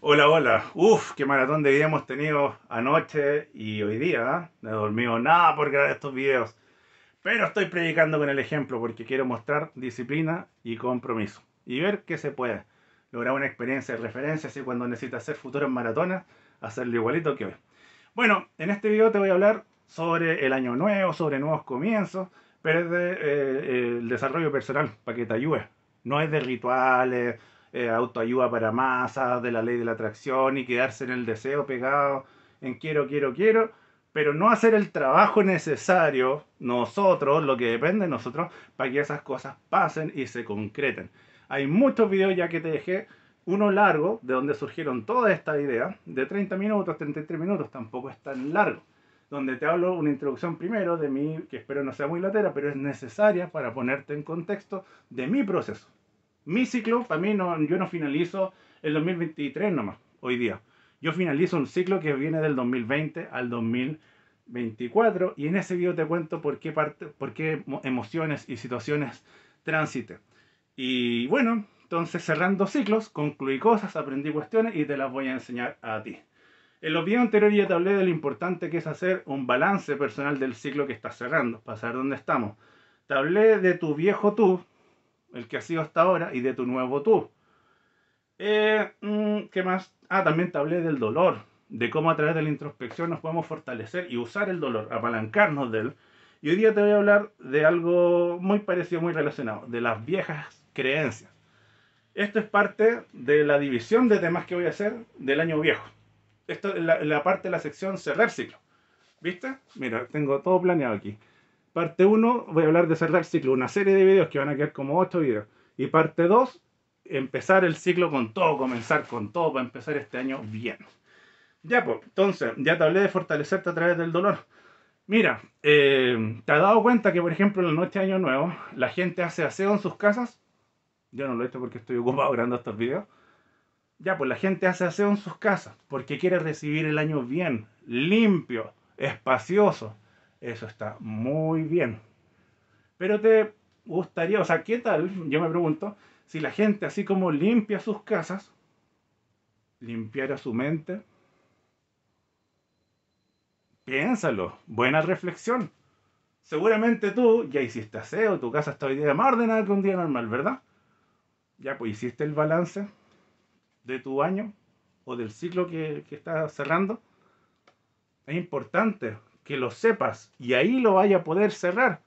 Hola, hola. Uf, qué maratón de vida hemos tenido anoche y hoy día. ¿ah? No he dormido nada por grabar estos videos. Pero estoy predicando con el ejemplo porque quiero mostrar disciplina y compromiso. Y ver qué se puede. Lograr una experiencia de referencia, así cuando necesitas hacer futuros maratones, hacerlo igualito que hoy. Bueno, en este video te voy a hablar sobre el año nuevo, sobre nuevos comienzos, pero es de, eh, eh, el desarrollo personal, para que te ayude. No es de rituales eh, autoayuda para masas, de la ley de la atracción y quedarse en el deseo pegado en quiero, quiero, quiero, pero no hacer el trabajo necesario nosotros, lo que depende de nosotros, para que esas cosas pasen y se concreten. Hay muchos videos ya que te dejé, uno largo, de donde surgieron todas estas ideas, de 30 minutos, 33 minutos, tampoco es tan largo, donde te hablo una introducción primero de mí, que espero no sea muy latera, pero es necesaria para ponerte en contexto de mi proceso mi ciclo, para mí, no, yo no finalizo el 2023 nomás, hoy día. Yo finalizo un ciclo que viene del 2020 al 2024 y en ese video te cuento por qué, parte, por qué emociones y situaciones tránsite. Y bueno, entonces cerrando ciclos, concluí cosas, aprendí cuestiones y te las voy a enseñar a ti. En los videos anteriores ya te hablé de lo importante que es hacer un balance personal del ciclo que estás cerrando, para saber dónde estamos. Te hablé de tu viejo tú, el que ha sido hasta ahora, y de tu nuevo tú. Eh, mm, ¿Qué más? Ah, también te hablé del dolor, de cómo a través de la introspección nos podemos fortalecer y usar el dolor, apalancarnos de él. Y hoy día te voy a hablar de algo muy parecido, muy relacionado, de las viejas creencias. Esto es parte de la división de temas que voy a hacer del año viejo. Esto es la, la parte de la sección cerrar ciclo. ¿Viste? Mira, tengo todo planeado aquí. Parte 1, voy a hablar de cerrar el ciclo, una serie de videos que van a quedar como 8 videos. Y parte 2, empezar el ciclo con todo, comenzar con todo para empezar este año bien. Ya, pues, entonces, ya te hablé de fortalecerte a través del dolor. Mira, eh, ¿te has dado cuenta que, por ejemplo, en la noche Año Nuevo, la gente hace aseo en sus casas? Yo no lo he hecho porque estoy ocupado grabando estos videos. Ya, pues la gente hace aseo en sus casas porque quiere recibir el año bien, limpio, espacioso. Eso está muy bien. Pero te gustaría, o sea, ¿qué tal? Yo me pregunto, si la gente así como limpia sus casas, limpiara su mente. Piénsalo, buena reflexión. Seguramente tú ya hiciste aseo, tu casa está hoy día más ordenada que un día normal, ¿verdad? Ya pues hiciste el balance de tu año o del ciclo que, que estás cerrando. Es importante que lo sepas y ahí lo vaya a poder cerrar.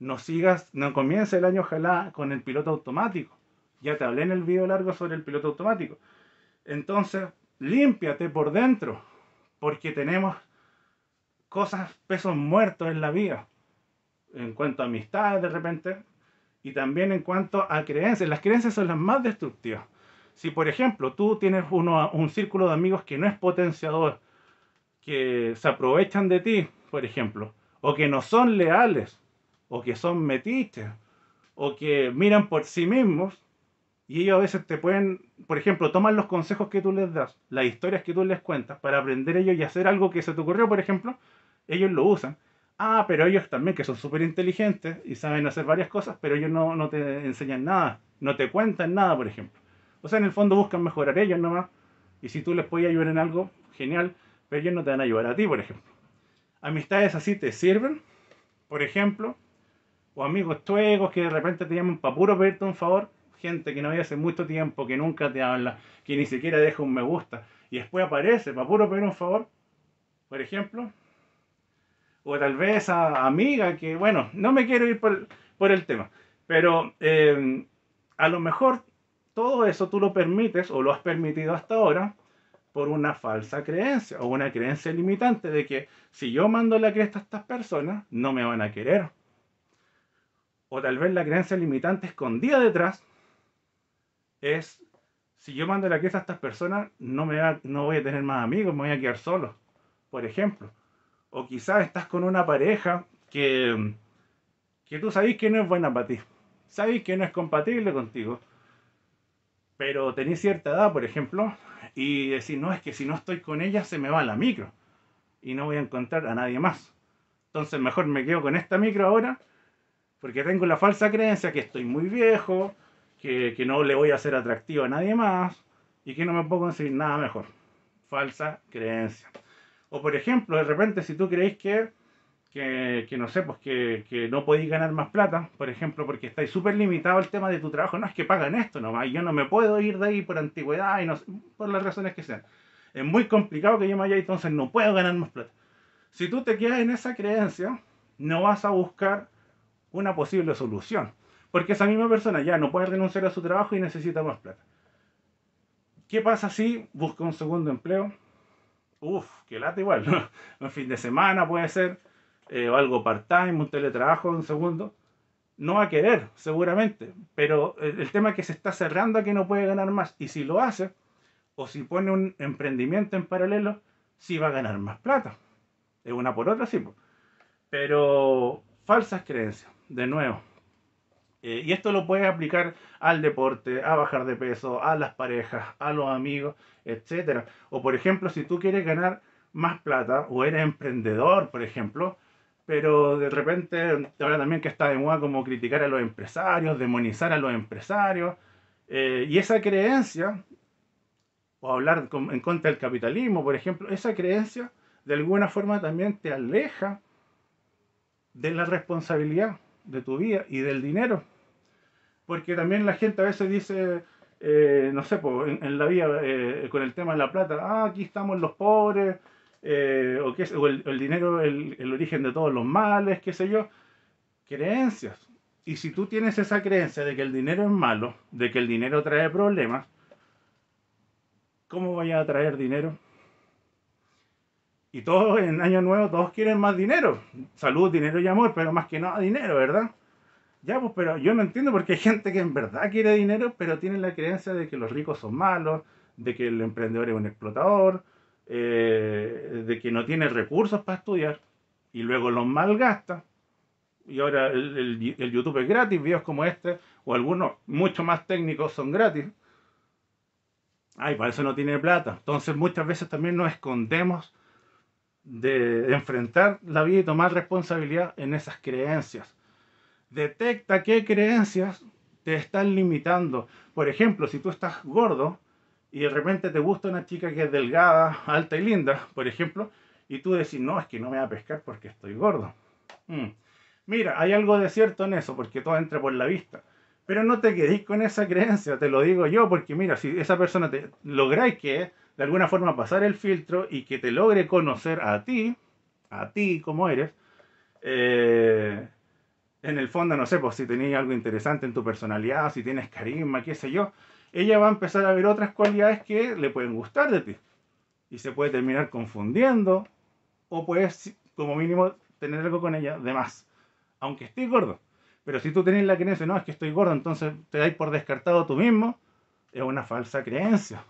No sigas, no comience el año ojalá con el piloto automático. Ya te hablé en el video largo sobre el piloto automático. Entonces, límpiate por dentro, porque tenemos cosas, pesos muertos en la vida. En cuanto a amistades de repente, y también en cuanto a creencias. Las creencias son las más destructivas. Si, por ejemplo, tú tienes uno, un círculo de amigos que no es potenciador, que se aprovechan de ti, por ejemplo, o que no son leales, o que son metistas o que miran por sí mismos, y ellos a veces te pueden, por ejemplo, toman los consejos que tú les das, las historias que tú les cuentas, para aprender ellos y hacer algo que se te ocurrió, por ejemplo, ellos lo usan. Ah, pero ellos también, que son súper inteligentes y saben hacer varias cosas, pero ellos no, no te enseñan nada, no te cuentan nada, por ejemplo. O sea, en el fondo buscan mejorar ellos nomás. Y si tú les puedes ayudar en algo, genial pero ellos no te van a ayudar a ti, por ejemplo. Amistades así te sirven, por ejemplo, o amigos tuegos que de repente te llaman para puro pedirte un favor, gente que no había hace mucho tiempo, que nunca te habla, que ni siquiera deja un me gusta, y después aparece para puro pedir un favor, por ejemplo, o tal vez a amiga que, bueno, no me quiero ir por, el tema, pero eh, a lo mejor todo eso tú lo permites o lo has permitido hasta ahora por una falsa creencia o una creencia limitante de que si yo mando la cresta a estas personas, no me van a querer. O tal vez la creencia limitante escondida detrás es, si yo mando la cresta a estas personas, no, me no voy a tener más amigos, me voy a quedar solo, por ejemplo. O quizás estás con una pareja que, que tú sabes que no es buena para ti, sabes que no es compatible contigo, pero tenés cierta edad, por ejemplo, y decir, no, es que si no estoy con ella se me va la micro y no voy a encontrar a nadie más. Entonces mejor me quedo con esta micro ahora porque tengo la falsa creencia que estoy muy viejo, que, no le voy a ser atractivo a nadie más y que no me puedo conseguir nada mejor. Falsa creencia. O por ejemplo, de repente si tú crees que que, no sé, pues que, no podéis ganar más plata, por ejemplo, porque estáis súper limitado al tema de tu trabajo. No es que pagan esto nomás, yo no me puedo ir de ahí por antigüedad y no por las razones que sean. Es muy complicado que yo me vaya, entonces no puedo ganar más plata. Si tú te quedas en esa creencia, no vas a buscar una posible solución. Porque esa misma persona ya no puede renunciar a su trabajo y necesita más plata. ¿Qué pasa si busca un segundo empleo? Uf, que lata igual. Un fin de semana puede ser. Eh, o algo part-time, un teletrabajo, un segundo, no va a querer, seguramente. Pero eh, el, tema que se está cerrando a que no puede ganar más. Y si lo hace, o si pone un emprendimiento en paralelo, sí va a ganar más plata. Es una por otra, sí. Pero falsas creencias, de nuevo. Eh, y esto lo puedes aplicar al deporte, a bajar de peso, a las parejas, a los amigos, etc. O por ejemplo, si tú quieres ganar más plata o eres emprendedor, por ejemplo, pero de repente, ahora también que está de moda como criticar a los empresarios, demonizar a los empresarios, eh, y esa creencia, o hablar en contra del capitalismo, por ejemplo, esa creencia de alguna forma también te aleja de la responsabilidad de tu vida y del dinero. Porque también la gente a veces dice, eh, no sé, en, la vida eh, con el tema de la plata, ah, aquí estamos los pobres, eh, o, qué, o el, dinero, el, origen de todos los males, qué sé yo, creencias. Y si tú tienes esa creencia de que el dinero es malo, de que el dinero trae problemas, ¿cómo vaya a traer dinero? Y todos en Año Nuevo, todos quieren más dinero. Salud, dinero y amor, pero más que nada dinero, ¿verdad? Ya, pues, pero yo no entiendo porque hay gente que en verdad quiere dinero, pero tiene la creencia de que los ricos son malos, de que el emprendedor es un explotador, eh, de que no tiene recursos para estudiar y luego los malgasta. Y ahora el, YouTube es gratis, videos como este o algunos mucho más técnicos son gratis. Ay, para eso no tiene plata. Entonces muchas veces también nos escondemos de enfrentar la vida y tomar responsabilidad en esas creencias. Detecta qué creencias te están limitando. Por ejemplo, si tú estás gordo, y de repente te gusta una chica que es delgada, alta y linda, por ejemplo, y tú decís, no, es que no me va a pescar porque estoy gordo. Mm. Mira, hay algo de cierto en eso, porque todo entra por la vista. Pero no te quedes con esa creencia, te lo digo yo, porque mira, si esa persona te lográis que de alguna forma pasar el filtro y que te logre conocer a ti, a ti como eres, eh, en el fondo, no sé, pues si tenéis algo interesante en tu personalidad, si tienes carisma, qué sé yo, ella va a empezar a ver otras cualidades que le pueden gustar de ti. Y se puede terminar confundiendo o puedes, como mínimo, tener algo con ella de más, aunque estés gordo. Pero si tú tenés la creencia, no, es que estoy gordo, entonces te dais por descartado tú mismo, es una falsa creencia.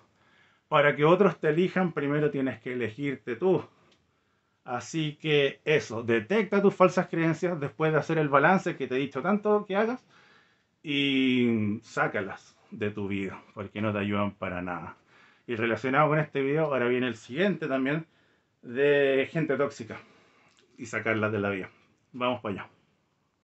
Para que otros te elijan, primero tienes que elegirte tú. Así que eso, detecta tus falsas creencias después de hacer el balance que te he dicho tanto que hagas y sácalas de tu vida, porque no te ayudan para nada. Y relacionado con este video, ahora viene el siguiente también de gente tóxica y sacarlas de la vida. Vamos para allá.